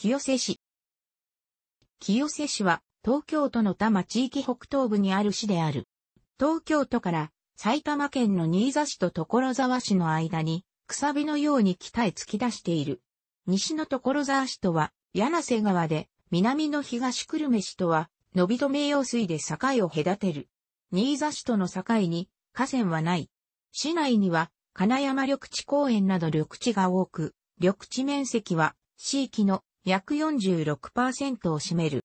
清瀬市。清瀬市は東京都の多摩地域北東部にある市である。東京都から埼玉県の新座市と所沢市の間に、くさびのように北へ突き出している。西の所沢市とは、柳瀬川で、南の東久留米市とは、伸び止め用水で境を隔てる。新座市との境に、河川はない。市内には、金山緑地公園など緑地が多く、緑地面積は、地域の約46%を占める。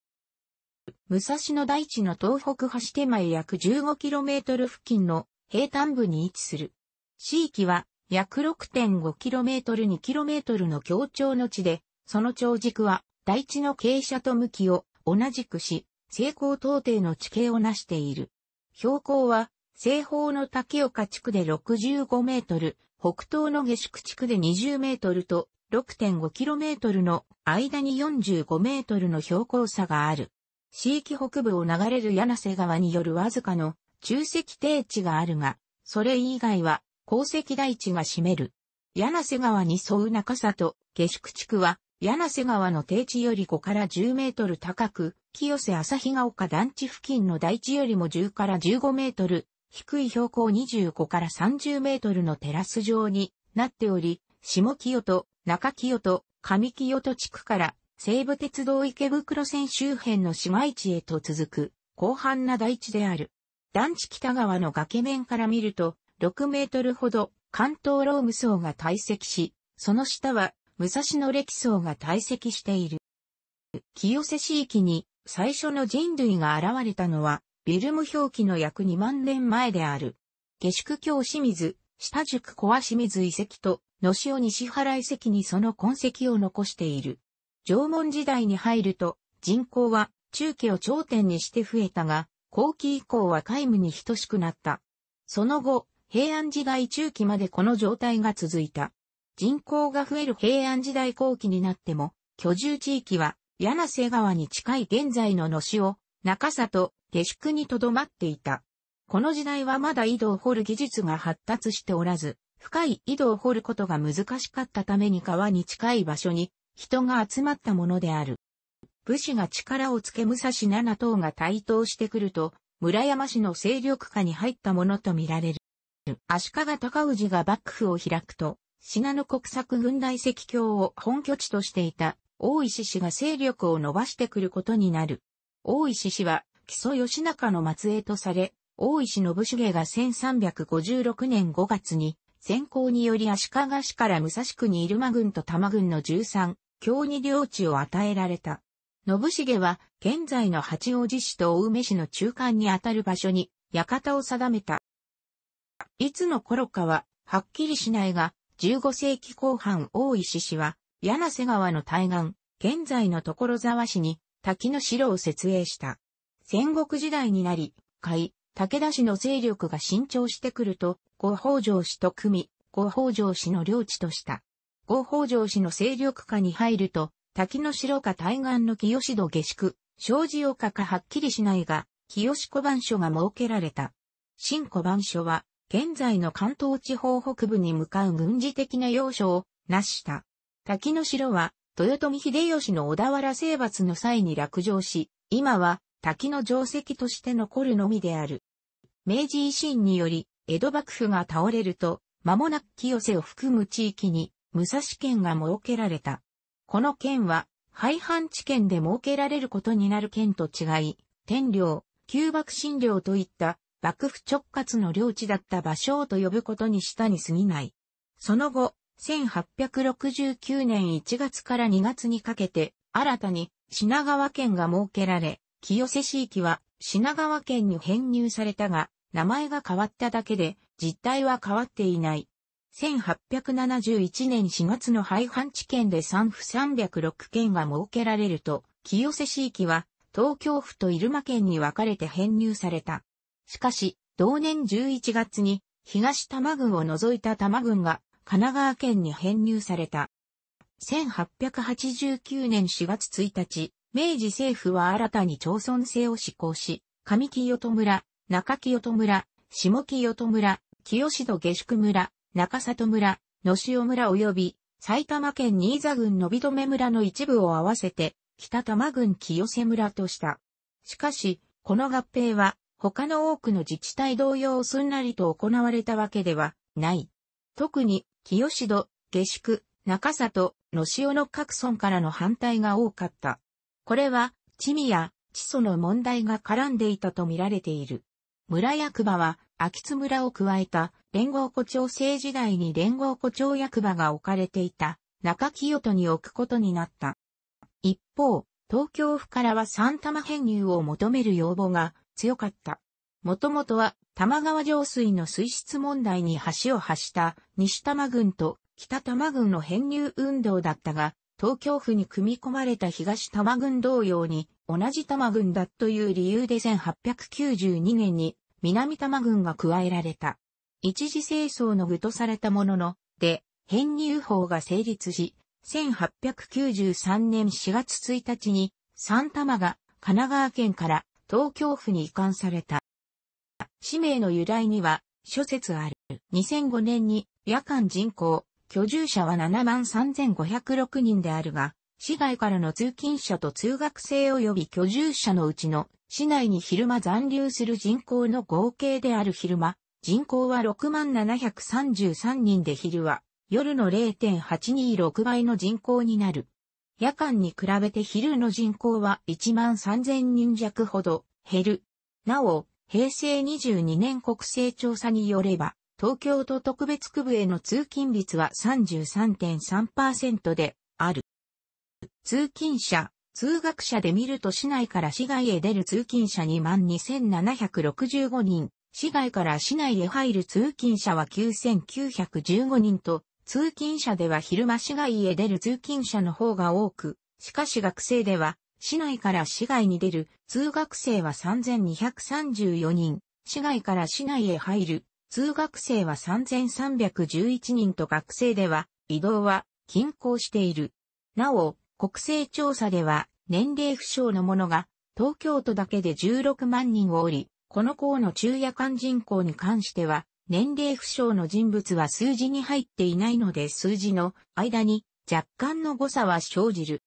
武蔵野大地の東北端手前約 15km 付近の平坦部に位置する。地域は約 6.5km 2km の協調の地で、その長軸は大地の傾斜と向きを同じくし、西高東低の地形を成している。標高は西方の竹岡地区で65メートル、北東の下宿地区で20メートルと 6.5km の間に45メートルの標高差がある。地域北部を流れる柳瀬川によるわずかの中石低地があるが、それ以外は鉱石台地が占める。柳瀬川に沿う中里、下宿地区は、柳瀬川の低地より5から10メートル高く、清瀬旭ヶ丘団地付近の台地よりも10から15メートル、低い標高25から30メートルのテラス状になっており、下清と中清と上清と地区から西武鉄道池袋線周辺の市街地へと続く広範な大地である。団地北側の崖面から見ると6メートルほど関東ローム層が堆積し、その下は武蔵野歴層が堆積している。清瀬市域に最初の人類が現れたのは、ビルム表記の約2万年前である。下宿京清水、下宿小和清水遺跡とのしお西原遺跡にその痕跡を残している。縄文時代に入ると、人口は中期を頂点にして増えたが、後期以降は皆無に等しくなった。その後、平安時代中期までこの状態が続いた。人口が増える平安時代後期になっても、居住地域は柳瀬川に近い現在の野潮、中里、下宿にとどまっていた。この時代はまだ井戸を掘る技術が発達しておらず、深い井戸を掘ることが難しかったために川に近い場所に人が集まったものである。武士が力をつけ武蔵七等が台頭してくると、村山氏の勢力下に入ったものとみられる。足利尊氏が幕府を開くと、信濃国策軍大石教を本拠地としていた大石氏が勢力を伸ばしてくることになる。大石氏は木曽義仲の末裔とされ、大石信繁が1356年5月に先行により足利市から武蔵国入間軍と多摩軍の13、京に領地を与えられた。信繁は、現在の八王子市と青梅市の中間にあたる場所に、館を定めた。いつの頃かは、はっきりしないが、15世紀後半大石氏は、柳瀬川の対岸、現在の所沢市に、滝の城を設営した。戦国時代になり、海、武田氏の勢力が伸長してくると、五北条氏と組み、五北条氏の領地とした。五北条氏の勢力下に入ると、滝の城か対岸の清戸下宿、庄司岡かはっきりしないが、清子番所が設けられた。新子番所は、現在の関東地方北部に向かう軍事的な要所を、なした。滝の城は、豊臣秀吉の小田原征伐の際に落城し、今は滝の城石として残るのみである。明治維新により、江戸幕府が倒れると、間もなく清瀬を含む地域に、武蔵県が設けられた。この県は、廃藩地県で設けられることになる県と違い、天領、旧幕新領といった幕府直轄の領地だった場所をと呼ぶことにしたに過ぎない。その後、1869年1月から2月にかけて、新たに品川県が設けられ、清瀬市域は品川県に編入されたが、名前が変わっただけで、実態は変わっていない。1871年4月の廃藩置県で産府306県が設けられると、清瀬市域は東京府と入間県に分かれて編入された。しかし、同年11月に東多摩郡を除いた多摩郡が神奈川県に編入された。1889年4月1日、明治政府は新たに町村制を施行し、上清戸村、中清戸村、下清戸村、清戸下宿村、中里村、野潮村及び埼玉県新座郡のびめ村の一部を合わせて北玉郡清瀬村とした。しかし、この合併は他の多くの自治体同様すんなりと行われたわけではない。特に清戸、下宿、中里、野潮の各村からの反対が多かった。これは、地味や地素の問題が絡んでいたとみられている。村役場は、秋津村を加えた連合古町政時代に連合古町役場が置かれていた中清戸に置くことになった。一方、東京府からは三玉編入を求める要望が強かった。もともとは玉川上水の水質問題に橋を発した西玉郡と北玉郡の編入運動だったが、東京府に組み込まれた東多摩郡同様に同じ多摩郡だという理由で1892年に南多摩郡が加えられた。一時清掃の具とされたものの、で、編入法が成立し、1893年4月1日に三多摩が神奈川県から東京府に移管された。氏名の由来には諸説ある。2005年に夜間人口居住者は7万3506人であるが、市外からの通勤者と通学生及び居住者のうちの市内に昼間残留する人口の合計である昼間、人口は6万733人で昼は夜の0.826倍の人口になる。夜間に比べて昼の人口は1万3000人弱ほど減る。なお、平成22年国勢調査によれば、東京都特別区部への通勤率は33.3%である。通勤者、通学者で見ると市内から市外へ出る通勤者22,765人、市外から市内へ入る通勤者は9,915人と、通勤者では昼間市外へ出る通勤者の方が多く、しかし学生では、市内から市外に出る通学生は3234人、市外から市内へ入る通学生は3311人と学生では、移動は均衡している。なお、国勢調査では、年齢不詳の者が、東京都だけで16万人をおり、この項の中夜間人口に関しては、年齢不詳の人物は数字に入っていないので数字の間に若干の誤差は生じる。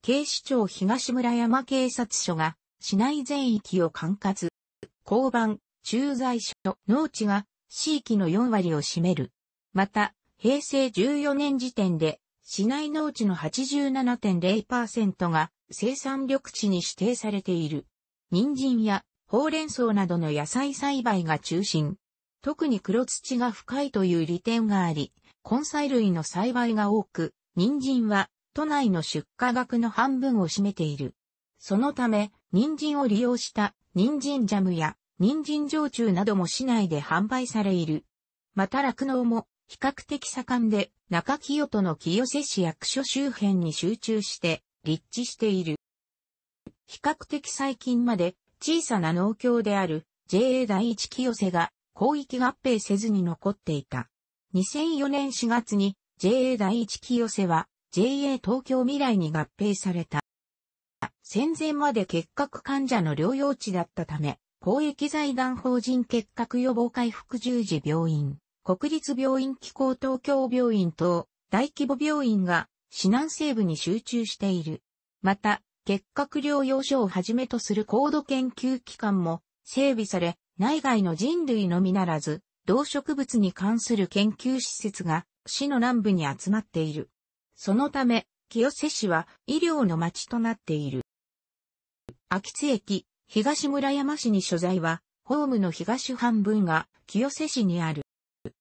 警視庁東村山警察署が市内全域を管轄、交番、駐在所、農地が地域の4割を占める。また、平成14年時点で、市内農地の87.0%が生産緑地に指定されている。人参やほうれん草などの野菜栽培が中心。特に黒土が深いという利点があり、根菜類の栽培が多く、人参は都内の出荷額の半分を占めている。そのため、人参を利用した人参ジャムや人参焼酎なども市内で販売されいる。また酪農も比較的盛んで、中清との清瀬市役所周辺に集中して立地している。比較的最近まで小さな農協である JA 第一清瀬が広域合併せずに残っていた。2004年4月に JA 第一清瀬は JA 東京未来に合併された。戦前まで結核患者の療養地だったため、公益財団法人結核予防回復十字病院、国立病院機構東京病院等、大規模病院が、市南西部に集中している。また、結核療養所をはじめとする高度研究機関も整備され、内外の人類のみならず、動植物に関する研究施設が市の南部に集まっている。そのため、清瀬市は医療の町となっている。秋津駅、東村山市に所在は、ホームの東半分が清瀬市にある。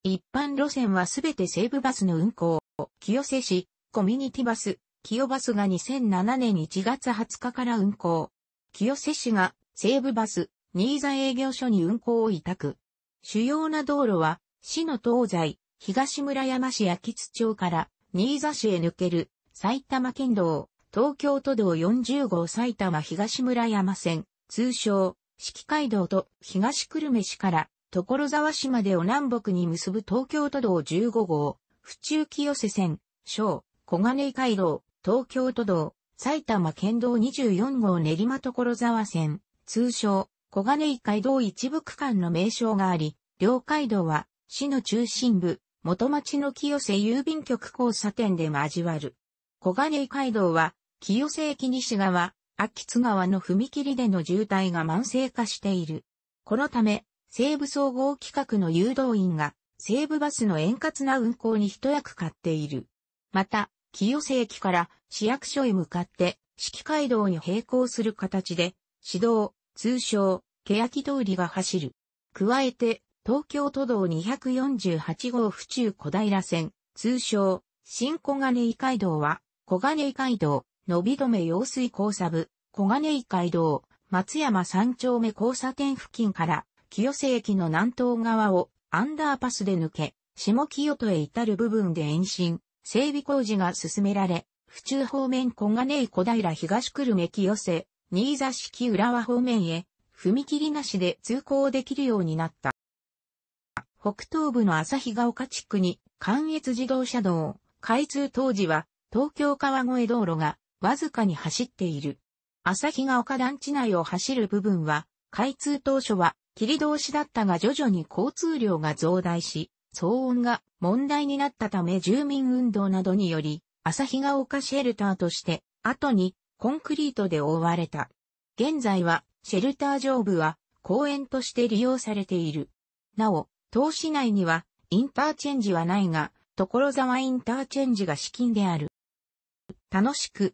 一般路線はすべて西武バスの運行。清瀬市、コミュニティバス、清バスが2007年1月20日から運行。清瀬市が西武バス、新座営業所に運行を委託。主要な道路は、市の東西、東村山市秋津町から新座市へ抜ける埼玉県道、東京都道40号埼玉東村山線、通称、四季街道と東久留米市から所沢市までを南北に結ぶ東京都道15号、府中清瀬線、小、小金井街道、東京都道、埼玉県道24号練馬所沢線、通称、小金井街道一部区間の名称があり、両街道は、市の中心部、元町の清瀬郵便局交差点で交わる。小金井街道は、清瀬駅西側、秋津川の踏切での渋滞が慢性化している。このため、西部総合企画の誘導員が、西部バスの円滑な運行に一役買っている。また、清瀬駅から市役所へ向かって、四季街道に並行する形で、市道、通称、欅通りが走る。加えて、東京都道248号府中小平線、通称、新小金井街道は、小金井街道、のび止め用水交差部、小金井街道、松山三丁目交差点付近から、清瀬駅の南東側をアンダーパスで抜け、下清戸へ至る部分で延伸、整備工事が進められ、府中方面小金井小平東久留米清瀬、新座式浦和方面へ、踏切なしで通行できるようになった。北東部の旭ヶ丘地区に関越自動車道、開通当時は東京川越道路がわずかに走っている。朝日が丘団地内を走る部分は、開通当初は切通しだったが徐々に交通量が増大し、騒音が問題になったため住民運動などにより、朝日が丘シェルターとして、後にコンクリートで覆われた。現在は、シェルター上部は公園として利用されている。なお、東市内にはインターチェンジはないが、所沢インターチェンジが資金である。楽しく